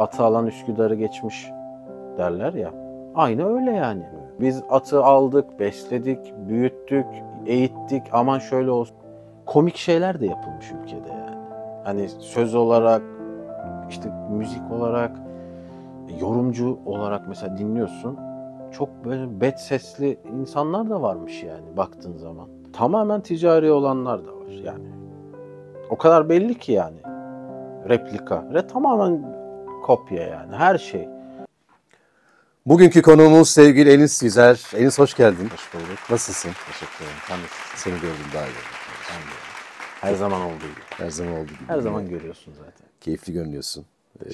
atı alan Üsküdar'ı geçmiş derler ya. Aynı öyle yani. Biz atı aldık, besledik, büyüttük, eğittik. Aman şöyle olsun. Komik şeyler de yapılmış ülkede yani. Hani söz olarak, işte müzik olarak, yorumcu olarak mesela dinliyorsun. Çok böyle bet sesli insanlar da varmış yani baktığın zaman. Tamamen ticari olanlar da var yani. O kadar belli ki yani. Replika. Re tamamen kopya yani her şey. Bugünkü konuğumuz sevgili Enis Yüzer. Enis hoş geldin. Hoş bulduk. Nasılsın? Teşekkür ederim. Tam seni gördüm daha iyi. Ben de. Her zaman olduğu gibi. Her zaman olduğu gibi. Her zaman görüyorsun zaten. Keyifli görünüyorsun. Ee,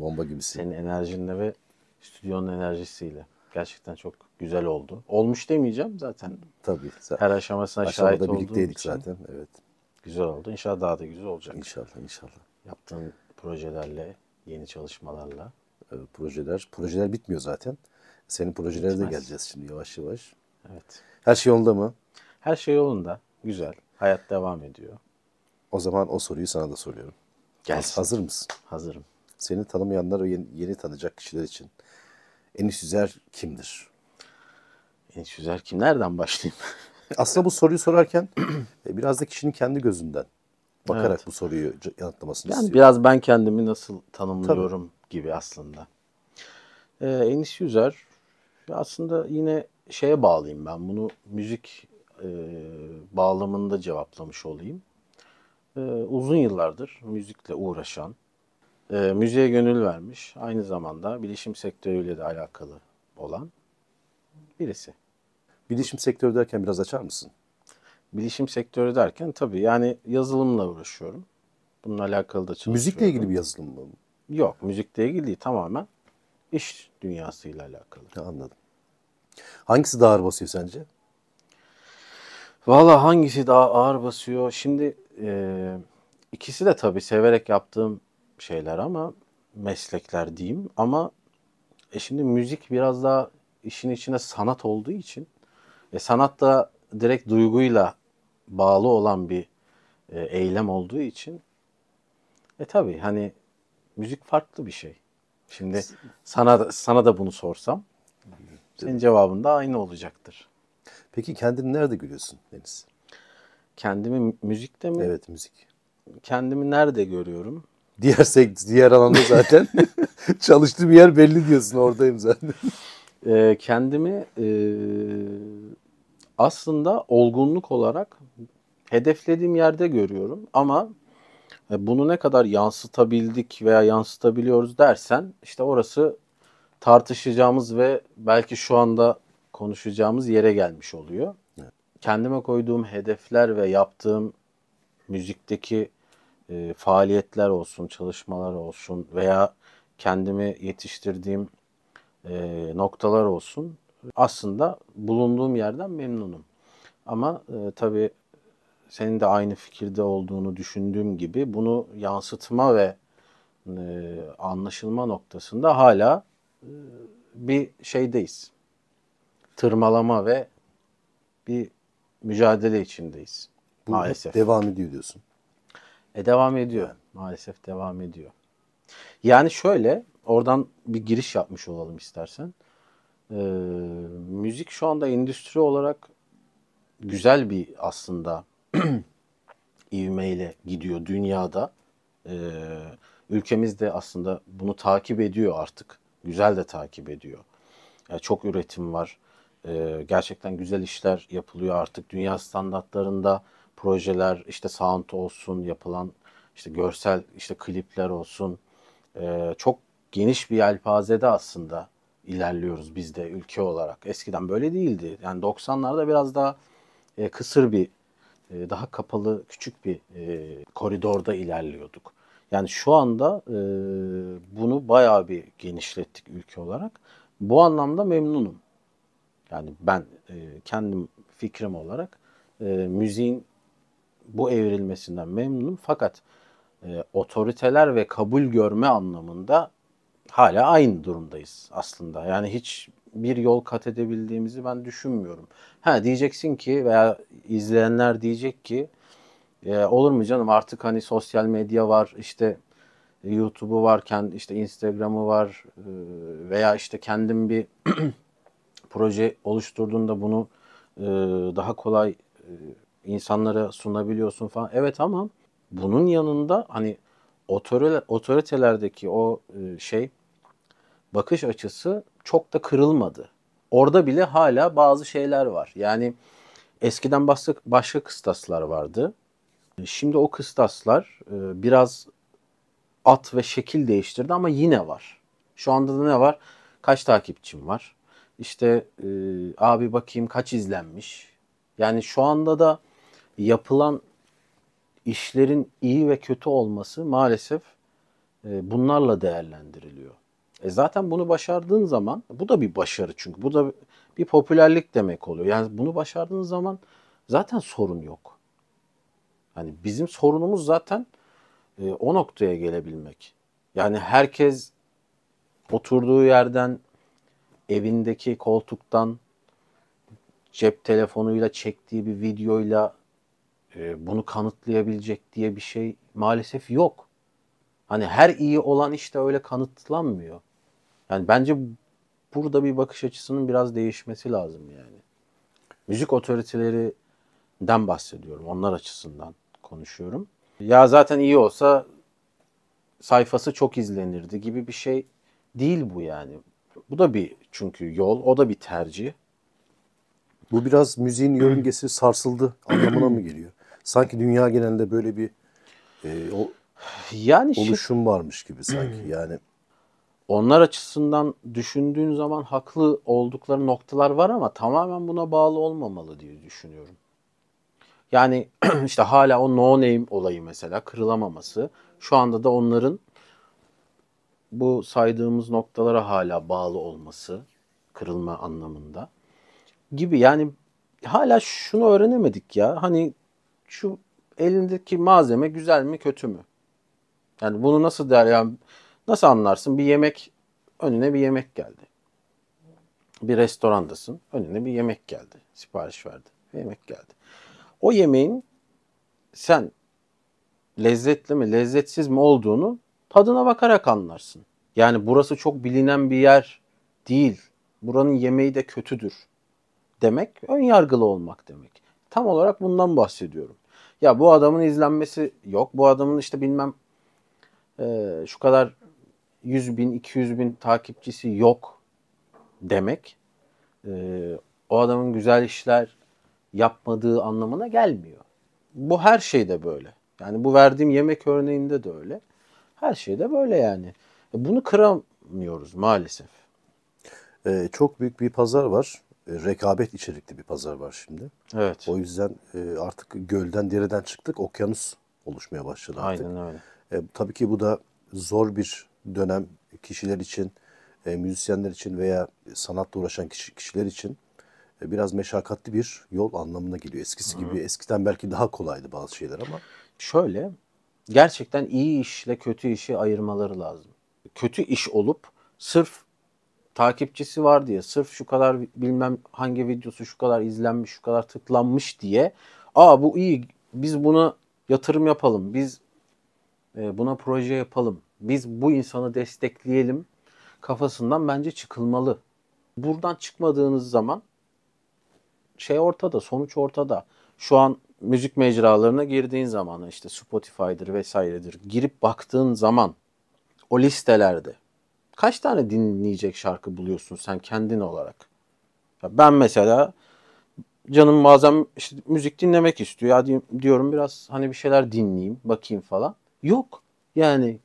bomba gibisin. Senin enerjinle ve stüdyonun enerjisiyle. Gerçekten çok güzel oldu. Olmuş demeyeceğim zaten. Tabii. Her aşamasına şahit Aşağıda olduğum birlikteydik için zaten. Evet. güzel oldu. İnşallah daha da güzel olacak. İnşallah inşallah. Yaptığın projelerle, yeni çalışmalarla. E, projeler, projeler bitmiyor zaten. Senin projelere de geleceğiz şimdi yavaş yavaş. Evet. Her şey yolunda mı? Her şey yolunda. Güzel. Hayat devam ediyor. O zaman o soruyu sana da soruyorum. Gel. Hazır mısın? Hazırım. Seni tanımayanlar ve yeni, yeni tanıyacak kişiler için Enis Yüzer kimdir? Enis Yüzer kim? Nereden başlayayım? Aslında bu soruyu sorarken e, biraz da kişinin kendi gözünden bakarak evet. bu soruyu yanıtlamasını yani istiyorum. Biraz ben kendimi nasıl tanımlıyorum Tabii. gibi aslında. Ee, Enis Yüzer aslında yine şeye bağlayayım ben bunu müzik e, bağlamında cevaplamış olayım. E, uzun yıllardır müzikle uğraşan, e, müziğe gönül vermiş, aynı zamanda bilişim sektörüyle de alakalı olan birisi. Bilişim sektörü derken biraz açar mısın? Bilişim sektörü derken tabii yani yazılımla uğraşıyorum. Bununla alakalı da çalışıyorum. Müzikle ilgili bir yazılım mı? Yok, müzikle ilgili değil. Tamamen iş dünyasıyla alakalı. Ya, anladım. Hangisi daha ağır basıyor sence? Valla hangisi daha ağır basıyor? Şimdi e, ikisi de tabii severek yaptığım şeyler ama meslekler diyeyim. Ama e şimdi müzik biraz daha işin içine sanat olduğu için e, sanat da direkt duyguyla bağlı olan bir e, eylem olduğu için e tabi hani müzik farklı bir şey. Şimdi sana sana da bunu sorsam senin cevabın da aynı olacaktır. Peki kendini nerede görüyorsun Deniz? Kendimi müzikte mi? Evet müzik. Kendimi nerede görüyorum? Diğer diğer alanda zaten çalıştığım yer belli diyorsun oradayım zaten. E, kendimi e, aslında olgunluk olarak hedeflediğim yerde görüyorum ama e, bunu ne kadar yansıtabildik veya yansıtabiliyoruz dersen işte orası tartışacağımız ve belki şu anda konuşacağımız yere gelmiş oluyor. Evet. Kendime koyduğum hedefler ve yaptığım müzikteki e, faaliyetler olsun, çalışmalar olsun veya kendimi yetiştirdiğim e, noktalar olsun aslında bulunduğum yerden memnunum. Ama e, tabii senin de aynı fikirde olduğunu düşündüğüm gibi bunu yansıtma ve e, anlaşılma noktasında hala e, bir şeydeyiz. Tırmalama ve bir mücadele içindeyiz. Bu maalesef. devam ediyor diyorsun. E devam ediyor. Maalesef devam ediyor. Yani şöyle oradan bir giriş yapmış olalım istersen e, müzik şu anda endüstri olarak güzel bir aslında ivmeyle gidiyor dünyada. E, ülkemiz de aslında bunu takip ediyor artık. Güzel de takip ediyor. Yani çok üretim var. E, gerçekten güzel işler yapılıyor artık. Dünya standartlarında projeler işte sound olsun yapılan işte görsel işte klipler olsun e, çok geniş bir yelpazede aslında ilerliyoruz biz de ülke olarak. Eskiden böyle değildi. Yani 90'larda biraz daha e, kısır bir, e, daha kapalı küçük bir e, koridorda ilerliyorduk. Yani şu anda e, bunu bayağı bir genişlettik ülke olarak. Bu anlamda memnunum. Yani ben e, kendim fikrim olarak e, müziğin bu evrilmesinden memnunum. Fakat e, otoriteler ve kabul görme anlamında hala aynı durumdayız aslında. Yani hiç bir yol kat edebildiğimizi ben düşünmüyorum. Ha diyeceksin ki veya izleyenler diyecek ki e, olur mu canım artık hani sosyal medya var işte YouTube'u varken işte Instagram'ı var e, veya işte kendim bir proje oluşturduğunda bunu e, daha kolay e, insanlara sunabiliyorsun falan. Evet ama bunun yanında hani otoritelerdeki o e, şey bakış açısı çok da kırılmadı. Orada bile hala bazı şeyler var. Yani eskiden başka kıstaslar vardı. Şimdi o kıstaslar e, biraz at ve şekil değiştirdi ama yine var. Şu anda da ne var? Kaç takipçim var? İşte e, abi bakayım kaç izlenmiş? Yani şu anda da yapılan işlerin iyi ve kötü olması maalesef e, bunlarla değerlendiriliyor. E zaten bunu başardığın zaman bu da bir başarı çünkü bu da bir popülerlik demek oluyor. Yani bunu başardığın zaman zaten sorun yok. Hani bizim sorunumuz zaten e, o noktaya gelebilmek. Yani herkes oturduğu yerden, evindeki koltuktan, cep telefonuyla çektiği bir videoyla e, bunu kanıtlayabilecek diye bir şey maalesef yok. Hani her iyi olan işte öyle kanıtlanmıyor. Yani bence burada bir bakış açısının biraz değişmesi lazım yani. Müzik otoritelerinden bahsediyorum. Onlar açısından konuşuyorum. Ya zaten iyi olsa sayfası çok izlenirdi gibi bir şey değil bu yani. Bu da bir çünkü yol, o da bir tercih. Bu biraz müziğin yörüngesi sarsıldı anlamına mı geliyor? sanki dünya genelinde böyle bir e, o, yani oluşum şi... varmış gibi sanki hmm. yani. Onlar açısından düşündüğün zaman haklı oldukları noktalar var ama tamamen buna bağlı olmamalı diye düşünüyorum. Yani işte hala o no name olayı mesela kırılamaması şu anda da onların bu saydığımız noktalara hala bağlı olması kırılma anlamında gibi yani hala şunu öğrenemedik ya. Hani şu elindeki malzeme güzel mi kötü mü? Yani bunu nasıl der yani nasıl anlarsın? Bir yemek önüne bir yemek geldi. Bir restorandasın. Önüne bir yemek geldi. Sipariş verdi. Bir yemek geldi. O yemeğin sen lezzetli mi lezzetsiz mi olduğunu tadına bakarak anlarsın. Yani burası çok bilinen bir yer değil. Buranın yemeği de kötüdür demek ön yargılı olmak demek. Tam olarak bundan bahsediyorum. Ya bu adamın izlenmesi yok. Bu adamın işte bilmem e, şu kadar 100 bin, 200 bin takipçisi yok demek e, o adamın güzel işler yapmadığı anlamına gelmiyor. Bu her şeyde böyle. Yani bu verdiğim yemek örneğinde de öyle. Her şeyde böyle yani. E, bunu kıramıyoruz maalesef. Ee, çok büyük bir pazar var. E, rekabet içerikli bir pazar var şimdi. Evet. O yüzden e, artık gölden dereden çıktık okyanus oluşmaya başladı artık. Aynen öyle. E, tabii ki bu da zor bir dönem kişiler için, e, müzisyenler için veya sanatla uğraşan kişi, kişiler için e, biraz meşakkatli bir yol anlamına geliyor. Eskisi Hı. gibi eskiden belki daha kolaydı bazı şeyler ama. Şöyle gerçekten iyi işle kötü işi ayırmaları lazım. Kötü iş olup sırf takipçisi var diye sırf şu kadar bilmem hangi videosu şu kadar izlenmiş şu kadar tıklanmış diye aa bu iyi biz buna yatırım yapalım biz e, buna proje yapalım biz bu insanı destekleyelim kafasından bence çıkılmalı. Buradan çıkmadığınız zaman şey ortada sonuç ortada. Şu an müzik mecralarına girdiğin zaman işte Spotify'dır vesairedir girip baktığın zaman o listelerde kaç tane dinleyecek şarkı buluyorsun sen kendin olarak? Ya ben mesela canım bazen işte müzik dinlemek istiyor. Ya diyorum biraz hani bir şeyler dinleyeyim, bakayım falan. Yok. Yani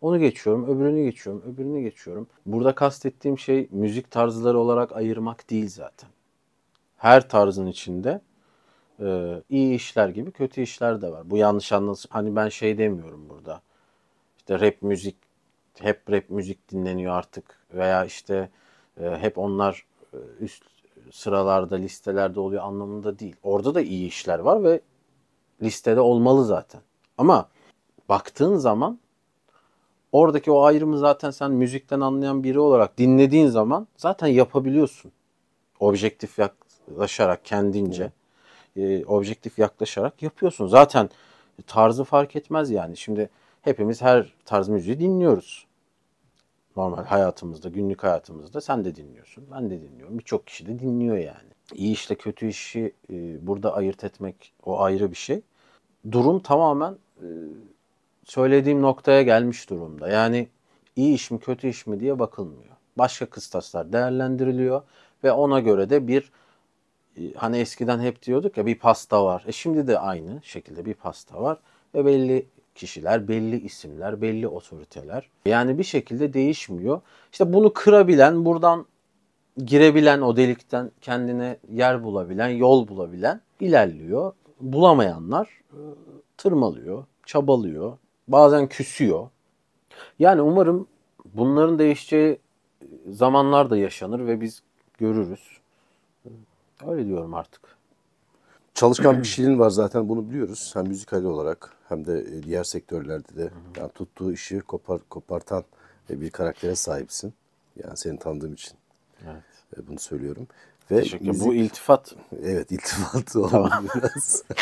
onu geçiyorum, öbürünü geçiyorum, öbürünü geçiyorum. Burada kastettiğim şey müzik tarzları olarak ayırmak değil zaten. Her tarzın içinde e, iyi işler gibi kötü işler de var. Bu yanlış anlasın. Hani ben şey demiyorum burada. İşte rap müzik hep rap müzik dinleniyor artık veya işte e, hep onlar e, üst sıralarda listelerde oluyor anlamında değil. Orada da iyi işler var ve listede olmalı zaten. Ama baktığın zaman oradaki o ayrımı zaten sen müzikten anlayan biri olarak dinlediğin zaman zaten yapabiliyorsun. Objektif yaklaşarak kendince e, objektif yaklaşarak yapıyorsun. Zaten tarzı fark etmez yani. Şimdi hepimiz her tarz müziği dinliyoruz. Normal hayatımızda, günlük hayatımızda sen de dinliyorsun, ben de dinliyorum. Birçok kişi de dinliyor yani. İyi işle kötü işi e, burada ayırt etmek o ayrı bir şey. Durum tamamen e, söylediğim noktaya gelmiş durumda. Yani iyi iş mi kötü iş mi diye bakılmıyor. Başka kıstaslar değerlendiriliyor ve ona göre de bir e, hani eskiden hep diyorduk ya bir pasta var. E şimdi de aynı şekilde bir pasta var ve belli kişiler, belli isimler, belli otoriteler. Yani bir şekilde değişmiyor. İşte bunu kırabilen, buradan girebilen o delikten kendine yer bulabilen, yol bulabilen ilerliyor. Bulamayanlar tırmalıyor, çabalıyor, bazen küsüyor. Yani umarım bunların değişeceği zamanlar da yaşanır ve biz görürüz. Öyle diyorum artık. Çalışkan bir kişiliğin var zaten bunu biliyoruz. Hem müzikal olarak hem de e, diğer sektörlerde de yani tuttuğu işi kopar, kopartan e, bir karaktere sahipsin. Yani seni tanıdığım için evet. E, bunu söylüyorum. Ve Teşekkür müzik... Bu iltifat. Evet iltifat oldu tamam. biraz.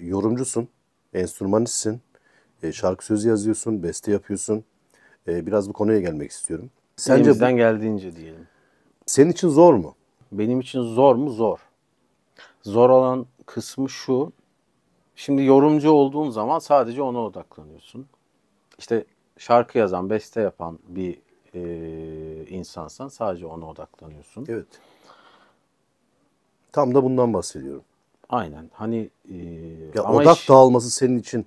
Yorumcusun, enstrümanistsin, şarkı sözü yazıyorsun, beste yapıyorsun. Biraz bu konuya gelmek istiyorum. Sence Elimizden bu... geldiğince diyelim. Senin için zor mu? Benim için zor mu? Zor zor olan kısmı şu. Şimdi yorumcu olduğun zaman sadece ona odaklanıyorsun. İşte şarkı yazan, beste yapan bir e, insansan sadece ona odaklanıyorsun. Evet. Tam da bundan bahsediyorum. Aynen. Hani e, ya ama odak iş... dağılması senin için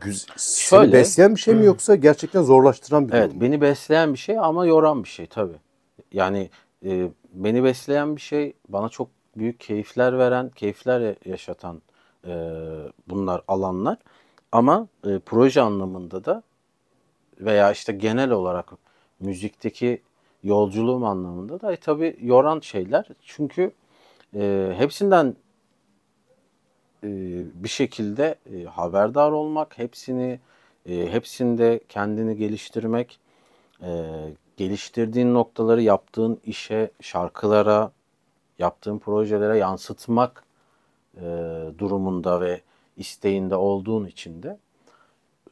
güz- seni besleyen bir şey mi hmm. yoksa gerçekten zorlaştıran bir evet, mi? mu? beni besleyen bir şey ama yoran bir şey tabii. Yani e, beni besleyen bir şey bana çok büyük keyifler veren, keyifler yaşatan e, bunlar alanlar. Ama e, proje anlamında da veya işte genel olarak müzikteki yolculuğum anlamında da e, tabii yoran şeyler. Çünkü e, hepsinden e, bir şekilde e, haberdar olmak, hepsini e, hepsinde kendini geliştirmek, e, geliştirdiğin noktaları yaptığın işe, şarkılara, yaptığım projelere yansıtmak e, durumunda ve isteğinde olduğun için de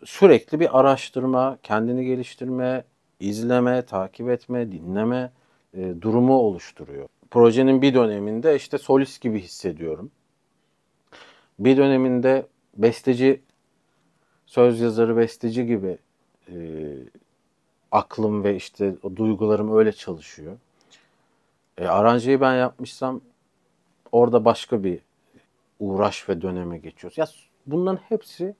sürekli bir araştırma, kendini geliştirme, izleme, takip etme, dinleme e, durumu oluşturuyor. Projenin bir döneminde işte solist gibi hissediyorum. Bir döneminde besteci, söz yazarı besteci gibi e, aklım ve işte o duygularım öyle çalışıyor. E, aranjeyi ben yapmışsam orada başka bir uğraş ve döneme geçiyoruz. Ya bunların hepsi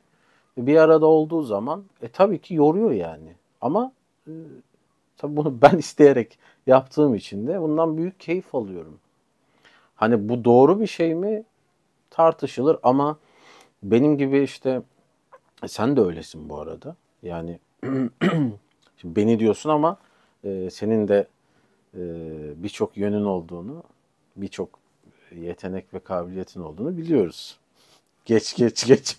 bir arada olduğu zaman e, tabii ki yoruyor yani. Ama e, tabii bunu ben isteyerek yaptığım için de bundan büyük keyif alıyorum. Hani bu doğru bir şey mi tartışılır ama benim gibi işte e, sen de öylesin bu arada. Yani şimdi beni diyorsun ama e, senin de e, birçok yönün olduğunu, birçok yetenek ve kabiliyetin olduğunu biliyoruz. Geç geç geç.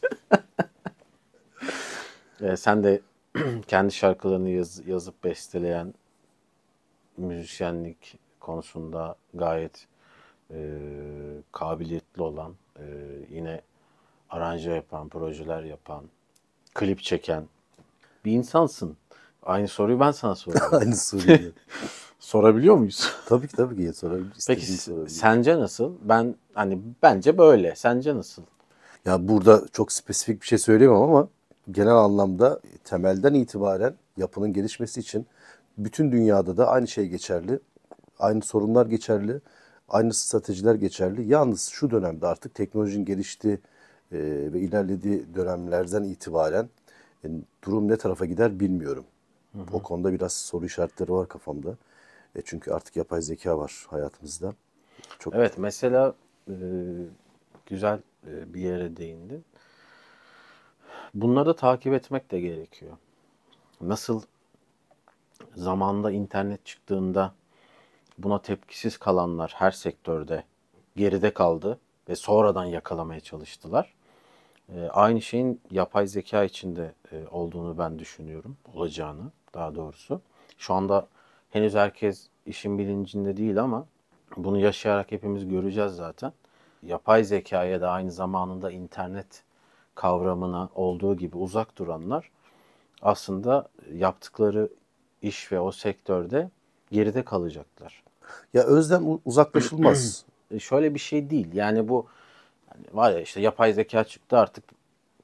e, sen de kendi şarkılarını yaz, yazıp besteleyen müzisyenlik konusunda gayet e, kabiliyetli olan, e, yine aranje yapan, projeler yapan, klip çeken bir insansın. Aynı soruyu ben sana soruyorum. Aynı soruyu. Sorabiliyor muyuz? tabii ki tabii ki sorabiliriz. Peki sence nasıl? Ben hani bence böyle. Sence nasıl? Ya burada çok spesifik bir şey söyleyemem ama genel anlamda temelden itibaren yapının gelişmesi için bütün dünyada da aynı şey geçerli. Aynı sorunlar geçerli. Aynı stratejiler geçerli. Yalnız şu dönemde artık teknolojinin geliştiği ve ilerlediği dönemlerden itibaren e, durum ne tarafa gider bilmiyorum. Hı hı. O konuda biraz soru işaretleri var kafamda. E çünkü artık yapay zeka var hayatımızda. Çok Evet mesela e, güzel e, bir yere değindin. Bunları da takip etmek de gerekiyor. Nasıl zamanda internet çıktığında buna tepkisiz kalanlar her sektörde geride kaldı ve sonradan yakalamaya çalıştılar. E, aynı şeyin yapay zeka içinde e, olduğunu ben düşünüyorum, olacağını daha doğrusu. Şu anda henüz herkes işin bilincinde değil ama bunu yaşayarak hepimiz göreceğiz zaten. Yapay zekaya da aynı zamanında internet kavramına olduğu gibi uzak duranlar aslında yaptıkları iş ve o sektörde geride kalacaklar. Ya özden uzaklaşılmaz. E, şöyle bir şey değil. Yani bu yani var ya işte yapay zeka çıktı artık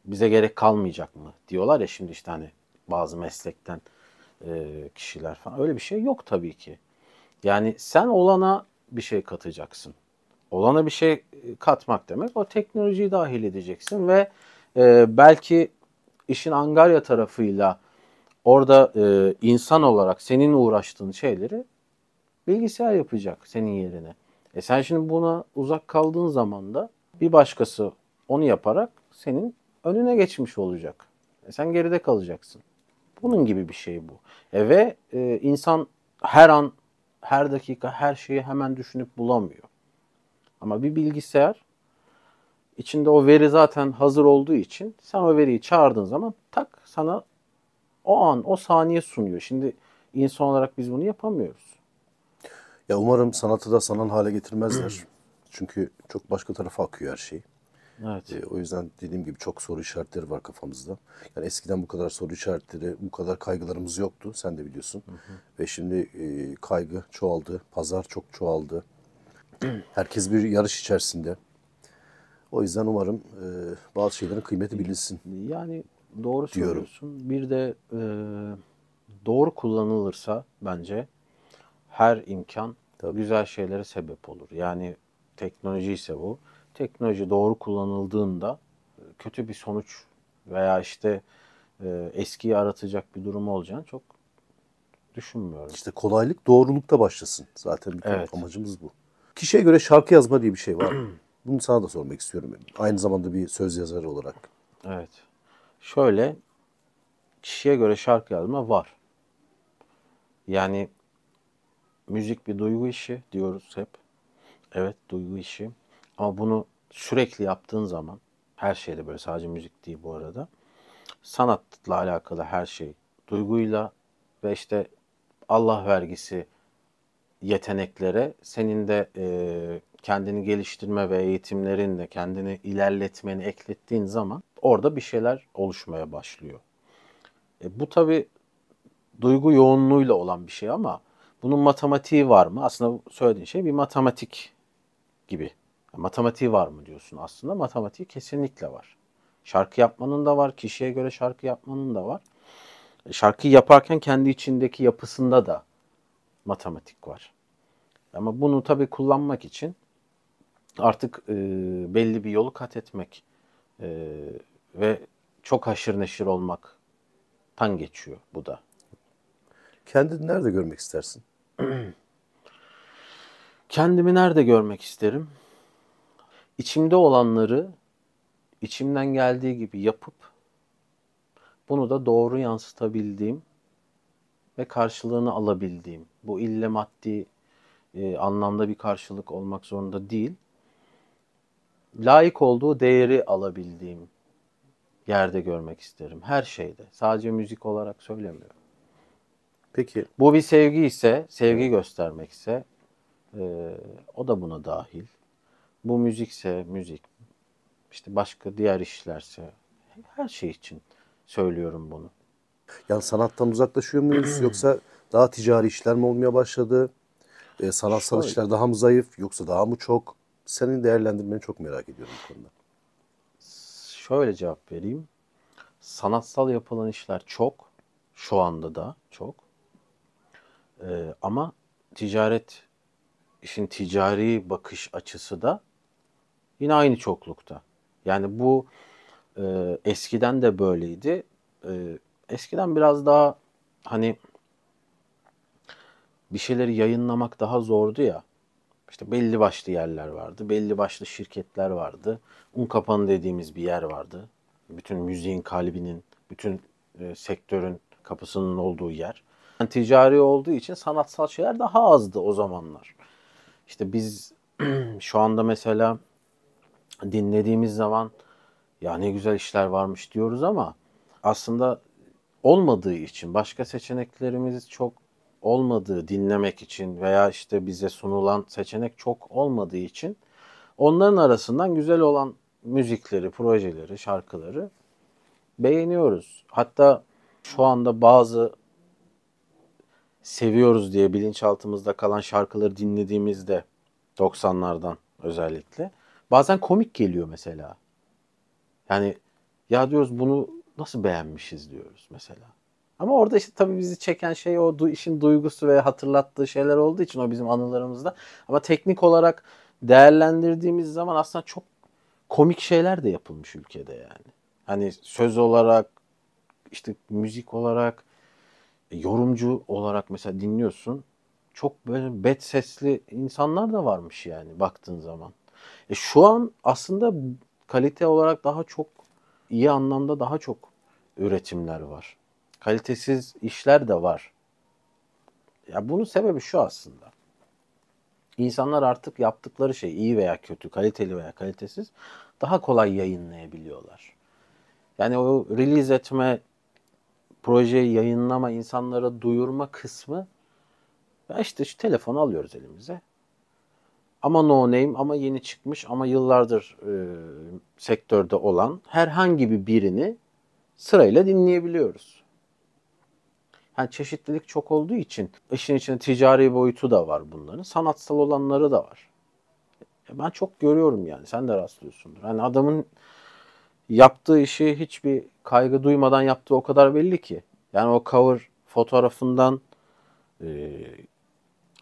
bize gerek kalmayacak mı diyorlar ya şimdi işte hani bazı meslekten e, kişiler falan. Öyle bir şey yok tabii ki. Yani sen olana bir şey katacaksın. Olana bir şey e, katmak demek o teknolojiyi dahil edeceksin ve e, belki işin angarya tarafıyla orada e, insan olarak senin uğraştığın şeyleri bilgisayar yapacak senin yerine. E sen şimdi buna uzak kaldığın zaman da bir başkası onu yaparak senin önüne geçmiş olacak. E sen geride kalacaksın. Bunun gibi bir şey bu. E ve e, insan her an, her dakika her şeyi hemen düşünüp bulamıyor. Ama bir bilgisayar içinde o veri zaten hazır olduğu için sen o veriyi çağırdığın zaman tak sana o an, o saniye sunuyor. Şimdi insan olarak biz bunu yapamıyoruz. Ya umarım sanatı da sanan hale getirmezler. Çünkü çok başka tarafa akıyor her şey. Evet. E, o yüzden dediğim gibi çok soru işaretleri var kafamızda. Yani eskiden bu kadar soru işaretleri, bu kadar kaygılarımız yoktu. Sen de biliyorsun. Hı hı. Ve şimdi e, kaygı çoğaldı. Pazar çok çoğaldı. Herkes bir yarış içerisinde. O yüzden umarım e, bazı şeylerin kıymeti bilinsin. Yani doğru diyorum. söylüyorsun. Bir de e, doğru kullanılırsa bence her imkan Tabii. güzel şeylere sebep olur. Yani teknoloji ise bu teknoloji doğru kullanıldığında e, kötü bir sonuç veya işte e, eskiyi aratacak bir durum olacağını çok düşünmüyorum. İşte kolaylık doğrulukta başlasın. Zaten bütün evet. amacımız bu. Kişiye göre şarkı yazma diye bir şey var. Bunu sana da sormak istiyorum. Aynı zamanda bir söz yazarı olarak. Evet. Şöyle kişiye göre şarkı yazma var. Yani müzik bir duygu işi diyoruz hep. Evet duygu işi. Ama bunu sürekli yaptığın zaman her şeyde böyle sadece müzik değil bu arada. Sanatla alakalı her şey duyguyla ve işte Allah vergisi yeteneklere senin de e, kendini geliştirme ve eğitimlerinle kendini ilerletmeni eklettiğin zaman orada bir şeyler oluşmaya başlıyor. E, bu tabi duygu yoğunluğuyla olan bir şey ama bunun matematiği var mı? Aslında söylediğin şey bir matematik gibi Matematiği var mı diyorsun? Aslında matematiği kesinlikle var. Şarkı yapmanın da var, kişiye göre şarkı yapmanın da var. E, şarkıyı yaparken kendi içindeki yapısında da matematik var. Ama bunu tabii kullanmak için artık e, belli bir yolu kat etmek e, ve çok haşır neşir olmaktan geçiyor bu da. Kendini nerede görmek istersin? Kendimi nerede görmek isterim? içimde olanları içimden geldiği gibi yapıp bunu da doğru yansıtabildiğim ve karşılığını alabildiğim. Bu ille maddi e, anlamda bir karşılık olmak zorunda değil. Layık olduğu değeri alabildiğim yerde görmek isterim. Her şeyde. Sadece müzik olarak söylemiyorum. Peki. Bu bir sevgi ise, sevgi göstermek ise e, o da buna dahil. Bu müzikse müzik, işte başka diğer işlerse her şey için söylüyorum bunu. Yani sanattan uzaklaşıyor muyuz yoksa daha ticari işler mi olmaya başladı? E, sanatsal Şöyle. işler daha mı zayıf yoksa daha mı çok? Senin değerlendirmeni çok merak ediyorum bu konuda. Şöyle cevap vereyim. Sanatsal yapılan işler çok. Şu anda da çok. Ee, ama ticaret, işin ticari bakış açısı da Yine aynı çoklukta. Yani bu e, eskiden de böyleydi. E, eskiden biraz daha hani bir şeyleri yayınlamak daha zordu ya. İşte belli başlı yerler vardı, belli başlı şirketler vardı. Un kapanı dediğimiz bir yer vardı. Bütün müziğin kalbinin, bütün e, sektörün kapısının olduğu yer. Yani ticari olduğu için sanatsal şeyler daha azdı o zamanlar. İşte biz şu anda mesela dinlediğimiz zaman ya ne güzel işler varmış diyoruz ama aslında olmadığı için başka seçeneklerimiz çok olmadığı dinlemek için veya işte bize sunulan seçenek çok olmadığı için onların arasından güzel olan müzikleri, projeleri, şarkıları beğeniyoruz. Hatta şu anda bazı seviyoruz diye bilinçaltımızda kalan şarkıları dinlediğimizde 90'lardan özellikle bazen komik geliyor mesela. Yani ya diyoruz bunu nasıl beğenmişiz diyoruz mesela. Ama orada işte tabii bizi çeken şey o du- işin duygusu ve hatırlattığı şeyler olduğu için o bizim anılarımızda. Ama teknik olarak değerlendirdiğimiz zaman aslında çok komik şeyler de yapılmış ülkede yani. Hani söz olarak, işte müzik olarak, yorumcu olarak mesela dinliyorsun. Çok böyle bet sesli insanlar da varmış yani baktığın zaman. E şu an aslında kalite olarak daha çok iyi anlamda daha çok üretimler var. Kalitesiz işler de var. Ya bunun sebebi şu aslında. İnsanlar artık yaptıkları şey iyi veya kötü, kaliteli veya kalitesiz daha kolay yayınlayabiliyorlar. Yani o release etme, projeyi yayınlama, insanlara duyurma kısmı ya işte şu telefonu alıyoruz elimize ama no name ama yeni çıkmış ama yıllardır e, sektörde olan herhangi bir birini sırayla dinleyebiliyoruz. Yani çeşitlilik çok olduğu için işin içinde ticari boyutu da var bunların. Sanatsal olanları da var. E, ben çok görüyorum yani. Sen de rastlıyorsundur. Hani adamın yaptığı işi hiçbir kaygı duymadan yaptığı o kadar belli ki. Yani o cover fotoğrafından e,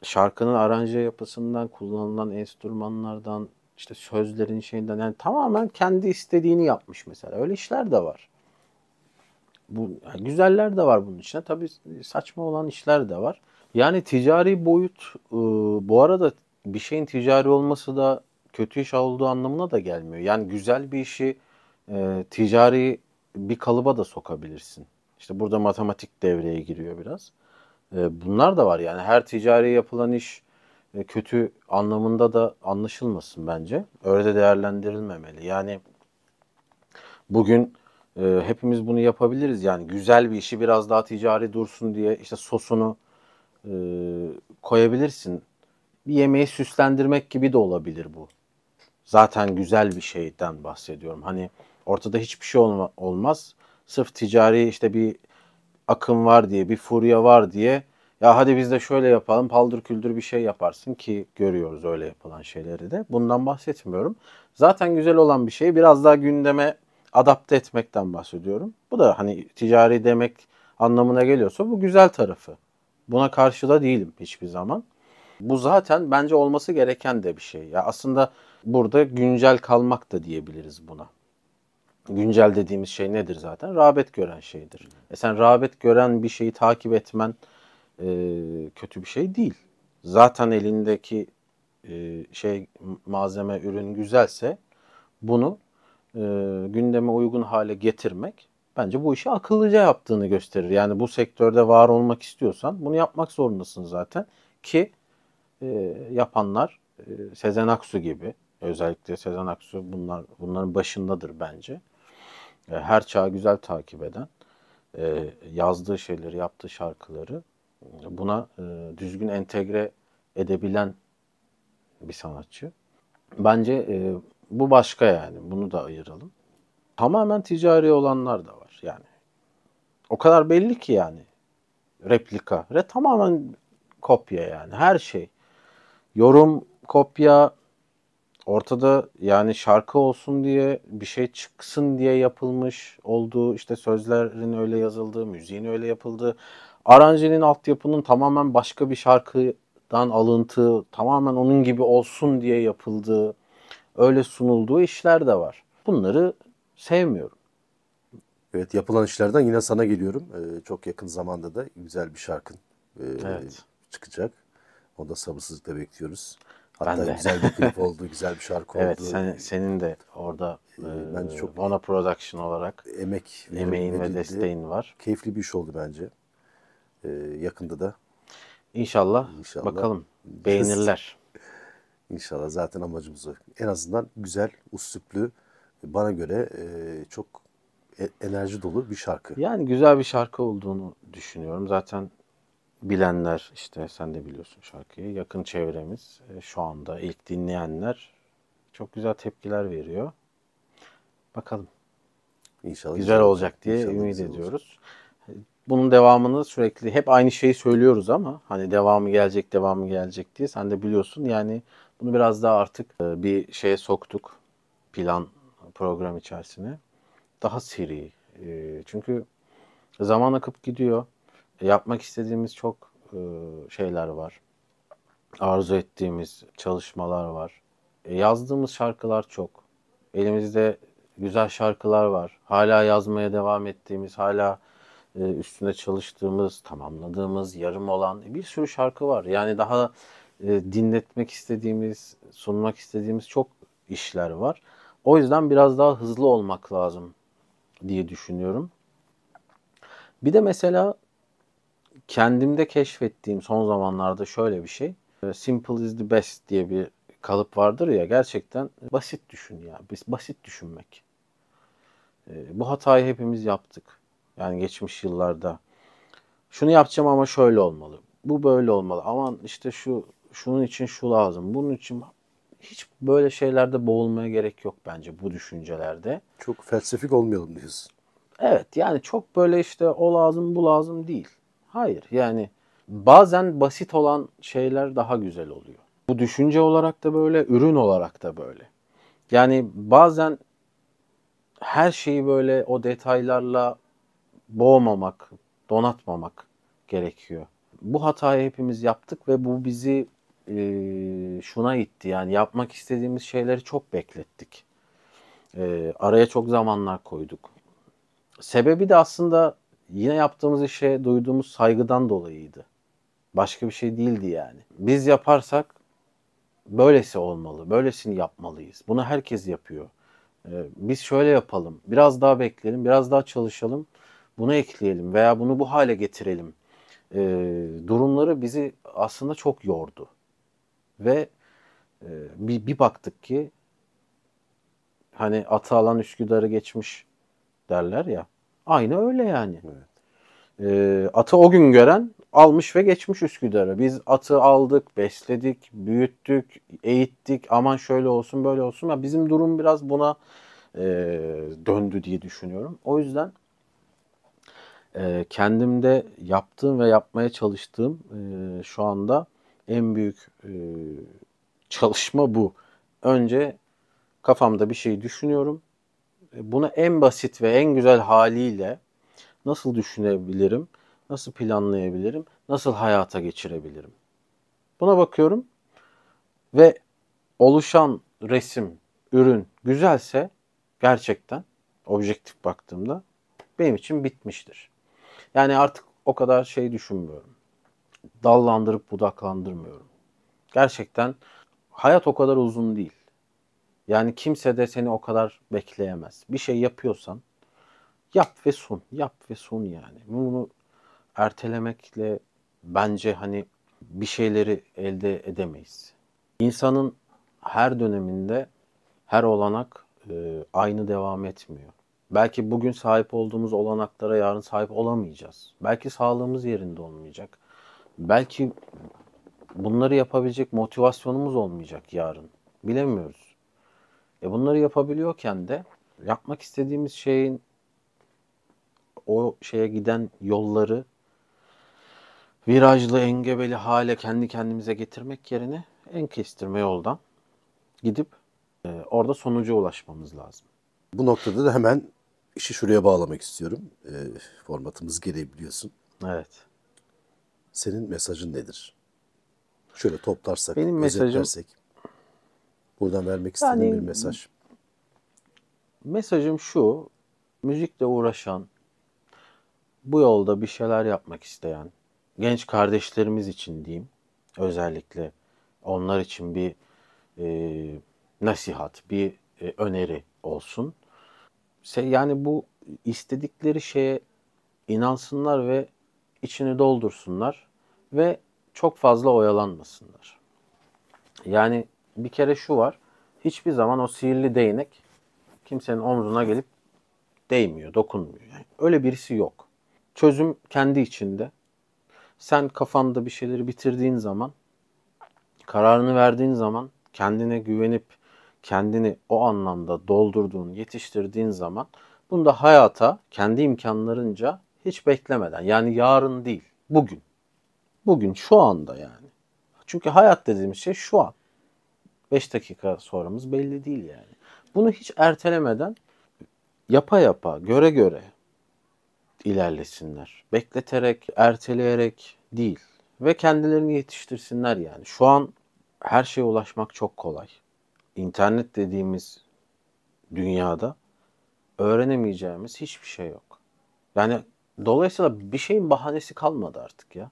şarkının aranje yapısından, kullanılan enstrümanlardan, işte sözlerin şeyinden yani tamamen kendi istediğini yapmış mesela. Öyle işler de var. Bu yani güzeller de var bunun içine. Tabii saçma olan işler de var. Yani ticari boyut e, bu arada bir şeyin ticari olması da kötü iş olduğu anlamına da gelmiyor. Yani güzel bir işi e, ticari bir kalıba da sokabilirsin. İşte burada matematik devreye giriyor biraz. Ee, bunlar da var yani her ticari yapılan iş e, kötü anlamında da anlaşılmasın bence. Öyle de değerlendirilmemeli. Yani bugün e, hepimiz bunu yapabiliriz. Yani güzel bir işi biraz daha ticari dursun diye işte sosunu e, koyabilirsin. Bir yemeği süslendirmek gibi de olabilir bu. Zaten güzel bir şeyden bahsediyorum. Hani ortada hiçbir şey olma, olmaz. Sırf ticari işte bir akım var diye, bir furya var diye ya hadi biz de şöyle yapalım, paldır küldür bir şey yaparsın ki görüyoruz öyle yapılan şeyleri de. Bundan bahsetmiyorum. Zaten güzel olan bir şeyi biraz daha gündeme adapte etmekten bahsediyorum. Bu da hani ticari demek anlamına geliyorsa bu güzel tarafı. Buna karşı da değilim hiçbir zaman. Bu zaten bence olması gereken de bir şey. Ya aslında burada güncel kalmak da diyebiliriz buna güncel dediğimiz şey nedir zaten? Rağbet gören şeydir. E sen rağbet gören bir şeyi takip etmen e, kötü bir şey değil. Zaten elindeki e, şey malzeme ürün güzelse bunu e, gündeme uygun hale getirmek bence bu işi akıllıca yaptığını gösterir. Yani bu sektörde var olmak istiyorsan bunu yapmak zorundasın zaten ki e, yapanlar e, Sezen Aksu gibi özellikle Sezen Aksu bunlar bunların başındadır bence. E, her çağı güzel takip eden, e, yazdığı şeyleri, yaptığı şarkıları buna e, düzgün entegre edebilen bir sanatçı. Bence bu başka yani. Bunu da ayıralım. Tamamen ticari olanlar da var yani. O kadar belli ki yani. Replika. Re tamamen kopya yani. Her şey. Yorum, kopya, ortada yani şarkı olsun diye bir şey çıksın diye yapılmış olduğu işte sözlerin öyle yazıldığı, müziğin öyle yapıldığı, aranjenin altyapının tamamen başka bir şarkıdan alıntı, tamamen onun gibi olsun diye yapıldığı, öyle sunulduğu işler de var. Bunları sevmiyorum. Evet yapılan işlerden yine sana geliyorum. Ee, çok yakın zamanda da güzel bir şarkın e, evet. çıkacak. Onu da sabırsızlıkla bekliyoruz. Hatta ben de. güzel bir klip oldu, güzel bir şarkı oldu. Evet, sen, senin de orada ee, e, bence çok bana Production olarak emek emeğin ve desteğin var. Keyifli bir iş oldu bence. E, yakında da. İnşallah. İnşallah. Bakalım beğenirler. İnşallah zaten amacımız o. En azından güzel, usluplü, bana göre e, çok e, enerji dolu bir şarkı. Yani güzel bir şarkı olduğunu düşünüyorum. Zaten bilenler işte sen de biliyorsun şarkıyı. Yakın çevremiz e, şu anda ilk dinleyenler çok güzel tepkiler veriyor. Bakalım. İnşallah güzel inşallah. olacak diye inşallah ümit inşallah ediyoruz. Olacak. Bunun devamını sürekli hep aynı şeyi söylüyoruz ama hani devamı gelecek, devamı gelecek diye sen de biliyorsun. Yani bunu biraz daha artık e, bir şeye soktuk plan program içerisine. Daha seri. E, çünkü zaman akıp gidiyor yapmak istediğimiz çok e, şeyler var. Arzu ettiğimiz çalışmalar var. E, yazdığımız şarkılar çok. Elimizde güzel şarkılar var. Hala yazmaya devam ettiğimiz, hala e, üstünde çalıştığımız, tamamladığımız, yarım olan bir sürü şarkı var. Yani daha e, dinletmek istediğimiz, sunmak istediğimiz çok işler var. O yüzden biraz daha hızlı olmak lazım diye düşünüyorum. Bir de mesela kendimde keşfettiğim son zamanlarda şöyle bir şey. Ee, simple is the best diye bir kalıp vardır ya gerçekten basit düşün ya. Biz basit düşünmek. Ee, bu hatayı hepimiz yaptık. Yani geçmiş yıllarda. Şunu yapacağım ama şöyle olmalı. Bu böyle olmalı. Aman işte şu şunun için şu lazım. Bunun için hiç böyle şeylerde boğulmaya gerek yok bence bu düşüncelerde. Çok felsefik olmayalım diyoruz. Evet yani çok böyle işte o lazım bu lazım değil. Hayır yani bazen basit olan şeyler daha güzel oluyor. Bu düşünce olarak da böyle, ürün olarak da böyle. Yani bazen her şeyi böyle o detaylarla boğmamak, donatmamak gerekiyor. Bu hatayı hepimiz yaptık ve bu bizi e, şuna itti. Yani yapmak istediğimiz şeyleri çok beklettik. E, araya çok zamanlar koyduk. Sebebi de aslında yine yaptığımız işe duyduğumuz saygıdan dolayıydı. Başka bir şey değildi yani. Biz yaparsak böylesi olmalı, böylesini yapmalıyız. Bunu herkes yapıyor. Ee, biz şöyle yapalım, biraz daha bekleyelim, biraz daha çalışalım, bunu ekleyelim veya bunu bu hale getirelim. Ee, durumları bizi aslında çok yordu. Ve e, bir, bir baktık ki hani atı alan Üsküdar'ı geçmiş derler ya. Aynı öyle yani. Evet. E, atı o gün gören almış ve geçmiş Üsküdar'a. Biz atı aldık, besledik, büyüttük, eğittik. Aman şöyle olsun böyle olsun. Ya bizim durum biraz buna e, döndü diye düşünüyorum. O yüzden e, kendimde yaptığım ve yapmaya çalıştığım e, şu anda en büyük e, çalışma bu. Önce kafamda bir şey düşünüyorum. E, bunu en basit ve en güzel haliyle nasıl düşünebilirim, nasıl planlayabilirim, nasıl hayata geçirebilirim? Buna bakıyorum ve oluşan resim, ürün güzelse gerçekten objektif baktığımda benim için bitmiştir. Yani artık o kadar şey düşünmüyorum. Dallandırıp budaklandırmıyorum. Gerçekten hayat o kadar uzun değil. Yani kimse de seni o kadar bekleyemez. Bir şey yapıyorsan yap ve sun. Yap ve sun yani. Bunu ertelemekle bence hani bir şeyleri elde edemeyiz. İnsanın her döneminde her olanak e, aynı devam etmiyor. Belki bugün sahip olduğumuz olanaklara yarın sahip olamayacağız. Belki sağlığımız yerinde olmayacak. Belki bunları yapabilecek motivasyonumuz olmayacak yarın. Bilemiyoruz. E bunları yapabiliyorken de yapmak istediğimiz şeyin o şeye giden yolları virajlı, engebeli hale kendi kendimize getirmek yerine en kestirme yoldan gidip e, orada sonuca ulaşmamız lazım. Bu noktada da hemen işi şuraya bağlamak istiyorum. E, formatımız gereği biliyorsun. Evet. Senin mesajın nedir? Şöyle toplarsak, Benim mesajım, özetlersek. Buradan vermek istediğim yani, bir mesaj. Mesajım şu. Müzikle uğraşan, bu yolda bir şeyler yapmak isteyen, genç kardeşlerimiz için diyeyim özellikle onlar için bir e, nasihat, bir e, öneri olsun. Yani bu istedikleri şeye inansınlar ve içini doldursunlar ve çok fazla oyalanmasınlar. Yani bir kere şu var. Hiçbir zaman o sihirli değnek kimsenin omzuna gelip değmiyor, dokunmuyor. Yani öyle birisi yok. Çözüm kendi içinde. Sen kafanda bir şeyleri bitirdiğin zaman, kararını verdiğin zaman, kendine güvenip kendini o anlamda doldurduğun, yetiştirdiğin zaman bunu da hayata kendi imkanlarınca hiç beklemeden yani yarın değil, bugün. Bugün şu anda yani. Çünkü hayat dediğimiz şey şu an. 5 dakika sonramız belli değil yani. Bunu hiç ertelemeden yapa yapa, göre göre ilerlesinler. Bekleterek, erteleyerek değil. Ve kendilerini yetiştirsinler yani. Şu an her şeye ulaşmak çok kolay. İnternet dediğimiz dünyada öğrenemeyeceğimiz hiçbir şey yok. Yani dolayısıyla bir şeyin bahanesi kalmadı artık ya.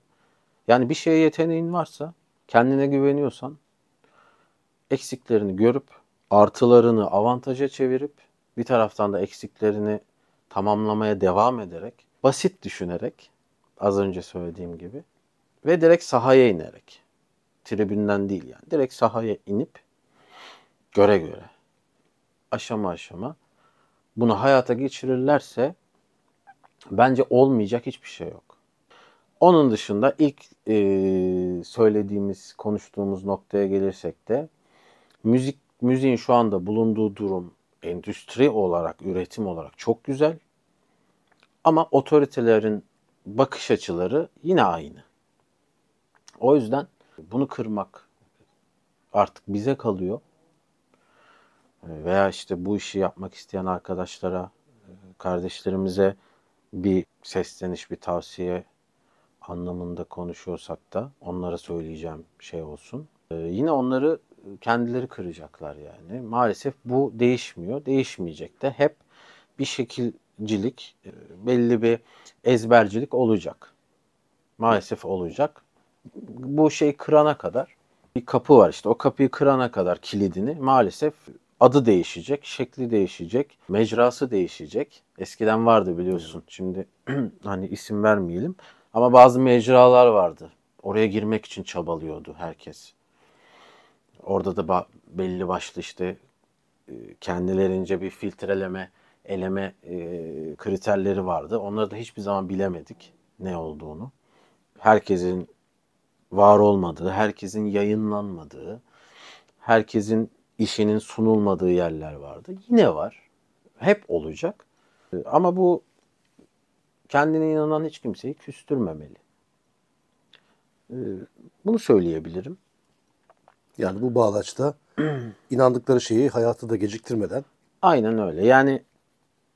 Yani bir şeye yeteneğin varsa, kendine güveniyorsan eksiklerini görüp artılarını avantaja çevirip bir taraftan da eksiklerini tamamlamaya devam ederek, basit düşünerek az önce söylediğim gibi ve direkt sahaya inerek tribünden değil yani direkt sahaya inip göre göre aşama aşama bunu hayata geçirirlerse bence olmayacak hiçbir şey yok. Onun dışında ilk e, söylediğimiz, konuştuğumuz noktaya gelirsek de müzik müziğin şu anda bulunduğu durum endüstri olarak, üretim olarak çok güzel. Ama otoritelerin bakış açıları yine aynı. O yüzden bunu kırmak artık bize kalıyor. Veya işte bu işi yapmak isteyen arkadaşlara, kardeşlerimize bir sesleniş, bir tavsiye anlamında konuşuyorsak da onlara söyleyeceğim şey olsun. Ee, yine onları kendileri kıracaklar yani. Maalesef bu değişmiyor, değişmeyecek de hep bir şekilcilik, e, belli bir ezbercilik olacak. Maalesef olacak. Bu şey kırana kadar bir kapı var işte o kapıyı kırana kadar kilidini maalesef adı değişecek, şekli değişecek, mecrası değişecek. Eskiden vardı biliyorsun. Şimdi hani isim vermeyelim ama bazı mecralar vardı. Oraya girmek için çabalıyordu herkes. Orada da belli başlı işte e, kendilerince bir filtreleme, eleme e, kriterleri vardı. Onları da hiçbir zaman bilemedik ne olduğunu. Herkesin var olmadığı, herkesin yayınlanmadığı, herkesin işinin sunulmadığı yerler vardı. Yine var. Hep olacak. E, ama bu kendine inanan hiç kimseyi küstürmemeli. Bunu söyleyebilirim. Yani bu bağlaçta inandıkları şeyi hayatı da geciktirmeden. Aynen öyle. Yani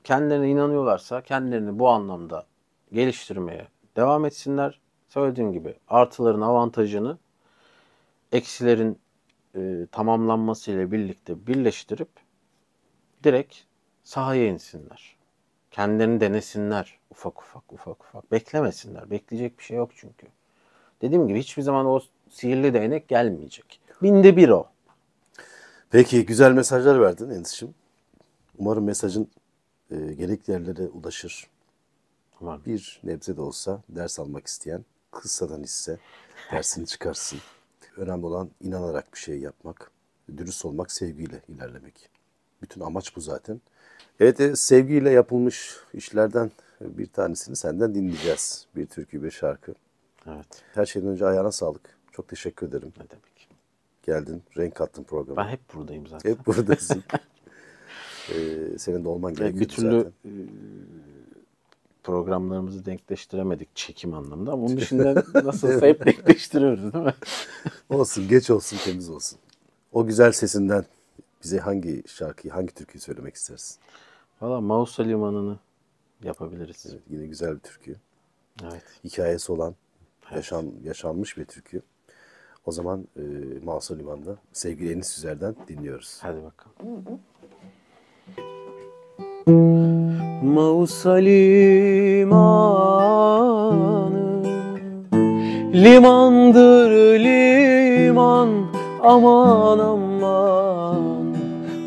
kendilerine inanıyorlarsa kendilerini bu anlamda geliştirmeye devam etsinler. Söylediğim gibi artıların avantajını eksilerin e, tamamlanmasıyla birlikte birleştirip direkt sahaya insinler. Kendilerini denesinler ufak ufak ufak ufak. Beklemesinler. Bekleyecek bir şey yok çünkü. Dediğim gibi hiçbir zaman o sihirli değnek gelmeyecek. Binde bir o. Peki güzel mesajlar verdin Enis'cim. Umarım mesajın e, gerekli yerlere ulaşır. Umarım. Bir nebze de olsa ders almak isteyen kıssadan ise dersini çıkarsın. Önemli olan inanarak bir şey yapmak, dürüst olmak, sevgiyle ilerlemek. Bütün amaç bu zaten. Evet, e, sevgiyle yapılmış işlerden bir tanesini senden dinleyeceğiz. Bir türkü, bir şarkı. Evet. Her şeyden önce ayağına sağlık. Çok teşekkür ederim. Ne demek geldin, renk kattın programı. Ben hep buradayım zaten. Hep buradasın. ee, senin de olman gerekiyor zaten. bir e, türlü programlarımızı denkleştiremedik çekim anlamında ama onun dışında nasılsa hep denkleştiriyoruz değil mi? olsun, geç olsun, temiz olsun. O güzel sesinden bize hangi şarkıyı, hangi türküyü söylemek istersin? Valla Mausa Limanı'nı yapabiliriz. Evet, yine güzel bir türkü. Evet. Hikayesi olan, evet. yaşan, yaşanmış bir türkü. O zaman e, Masum Liman'da sevgili Enis üzerden dinliyoruz. Hadi bakalım. Mausa limanı Limandır liman aman aman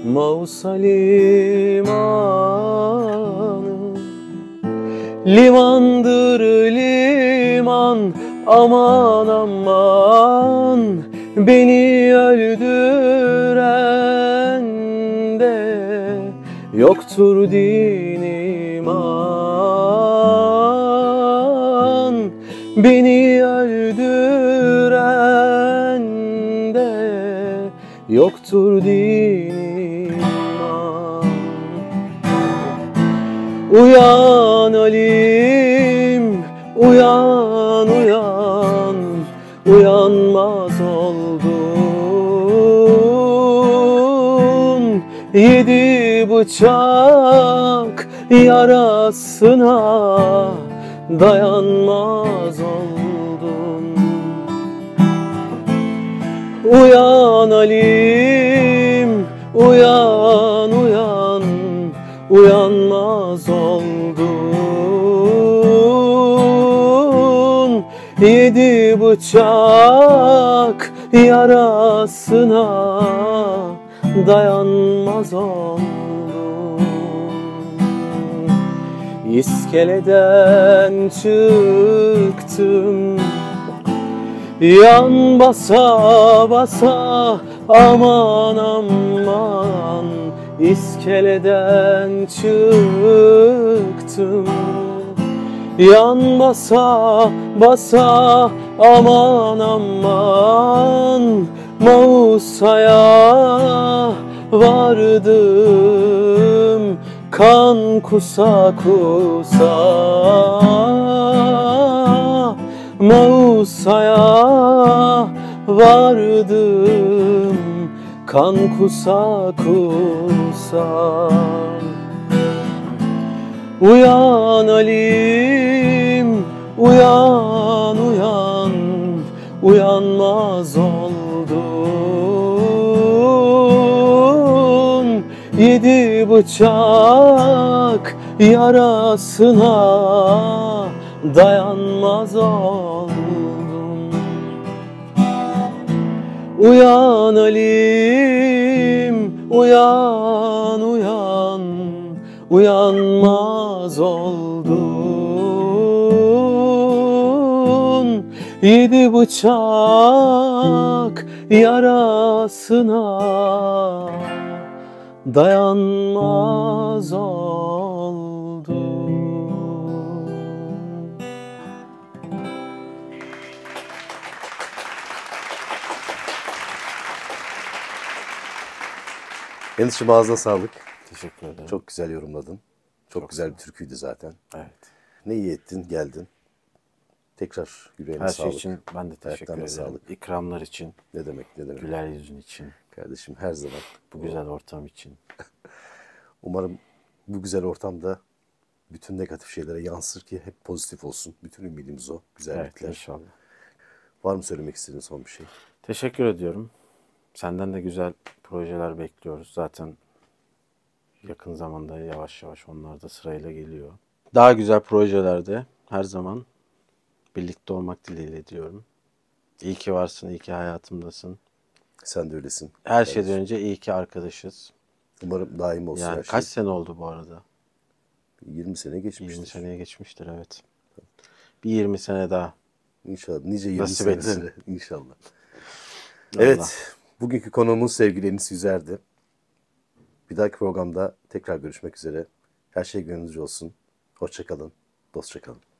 Mausa limanı Limandır liman Aman aman beni öldüren de yoktur dinim an Beni öldüren de yoktur dinim an Uyan Alim, uyan uyan uyanmaz oldun Yedi bıçak yarasına dayanmaz oldun Uyan Alim, uyan uyan, uyanmaz oldun bıçak yarasına dayanmaz oldum İskeleden çıktım Yan basa basa aman aman İskeleden çıktım Yan basa basa aman aman Mausa'ya vardım Kan kusa kusa Mausa'ya vardım Kan kusa kusa Uyan Alim, uyan uyan Uyanmaz oldun Yedi bıçak yarasına dayanmaz oldun. Uyan Alim, uyan uyan uyanmaz oldun Yedi bıçak yarasına dayanmaz oldun Enis'cim ağzına sağlık. Teşekkür ederim. Çok güzel yorumladın. Çok, Çok güzel bir türküydü zaten. Evet. Ne iyi ettin, geldin. Tekrar yüreğine Her şey sağlık. Her şey için ben de teşekkür ederim. Sağlık. İkramlar için. Ne demek, ne demek. Güler yüzün için. Kardeşim her zaman. Bu güzel ortam için. Umarım bu güzel ortamda bütün negatif şeylere yansır ki hep pozitif olsun. Bütün ümidimiz o. Güzellikler. Evet, inşallah. Var mı söylemek istediğin son bir şey? Teşekkür ediyorum. Senden de güzel projeler bekliyoruz. Zaten yakın zamanda yavaş yavaş onlar da sırayla geliyor. Daha güzel projelerde her zaman birlikte olmak dileğiyle diyorum. İyi ki varsın, iyi ki hayatımdasın. Sen de öylesin. Her evet. şeyden önce iyi ki arkadaşız. Umarım daim olsun yani her şey. Kaç sene oldu bu arada? 20 sene geçmiştir. 20 seneye geçmiştir evet. Bir 20 sene daha. İnşallah. Nice 20 Nasip sene. İnşallah. Evet. Bugünkü konuğumuz sevgili Enis Yüzer'di. Bir dahaki programda tekrar görüşmek üzere. Her şey gönlünüzce olsun. Hoşçakalın. Dostça kalın.